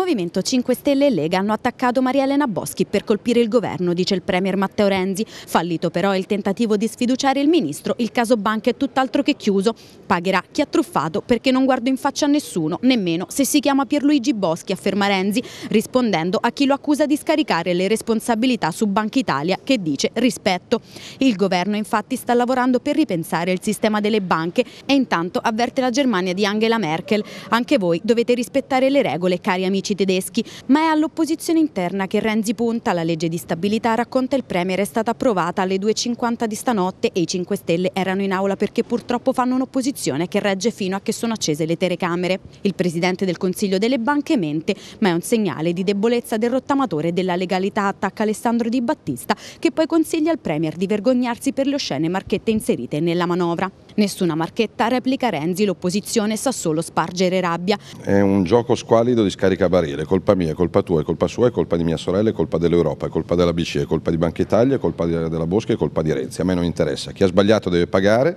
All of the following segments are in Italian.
Movimento 5 Stelle e Lega hanno attaccato Maria Elena Boschi per colpire il governo, dice il Premier Matteo Renzi. Fallito però il tentativo di sfiduciare il Ministro, il caso banca è tutt'altro che chiuso. Pagherà chi ha truffato perché non guardo in faccia a nessuno, nemmeno se si chiama Pierluigi Boschi, afferma Renzi, rispondendo a chi lo accusa di scaricare le responsabilità su Banca Italia, che dice rispetto. Il governo infatti sta lavorando per ripensare il sistema delle banche e intanto avverte la Germania di Angela Merkel. Anche voi dovete rispettare le regole, cari amici sindaci tedeschi, ma è all'opposizione interna che Renzi punta. La legge di stabilità, racconta il Premier, è stata approvata alle 2.50 di stanotte e i 5 Stelle erano in aula perché purtroppo fanno un'opposizione che regge fino a che sono accese le telecamere. Il Presidente del Consiglio delle Banche mente, ma è un segnale di debolezza del rottamatore della legalità, attacca Alessandro Di Battista, che poi consiglia al Premier di vergognarsi per le oscene marchette inserite nella manovra. Nessuna marchetta replica Renzi, l'opposizione sa solo spargere rabbia. È un gioco squallido di scaricabarile Variele, colpa mia, colpa tua, è colpa sua, è colpa di mia sorella, è colpa dell'Europa, è colpa della BCE, è colpa di Banca Italia, è colpa della Bosca, è colpa di Renzi, a me non interessa, chi ha sbagliato deve pagare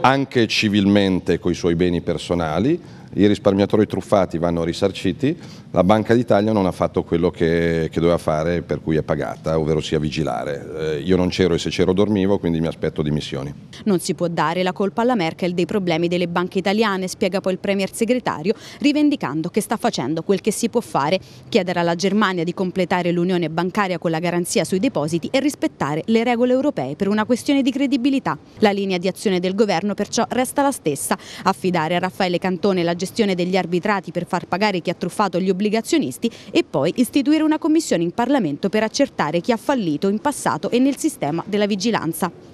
anche civilmente con i suoi beni personali, i risparmiatori truffati vanno risarciti, la Banca d'Italia non ha fatto quello che, che doveva fare per cui è pagata, ovvero sia vigilare. Eh, io non c'ero e se c'ero dormivo, quindi mi aspetto dimissioni. Non si può dare la colpa alla Merkel dei problemi delle banche italiane, spiega poi il Premier segretario, rivendicando che sta facendo quel che si può fare, chiedere alla Germania di completare l'unione bancaria con la garanzia sui depositi e rispettare le regole europee per una questione di credibilità. La linea di azione del governo perciò resta la stessa, affidare a Raffaele Cantone la gestione gestione degli arbitrati per far pagare chi ha truffato gli obbligazionisti e poi istituire una commissione in Parlamento per accertare chi ha fallito in passato e nel sistema della vigilanza.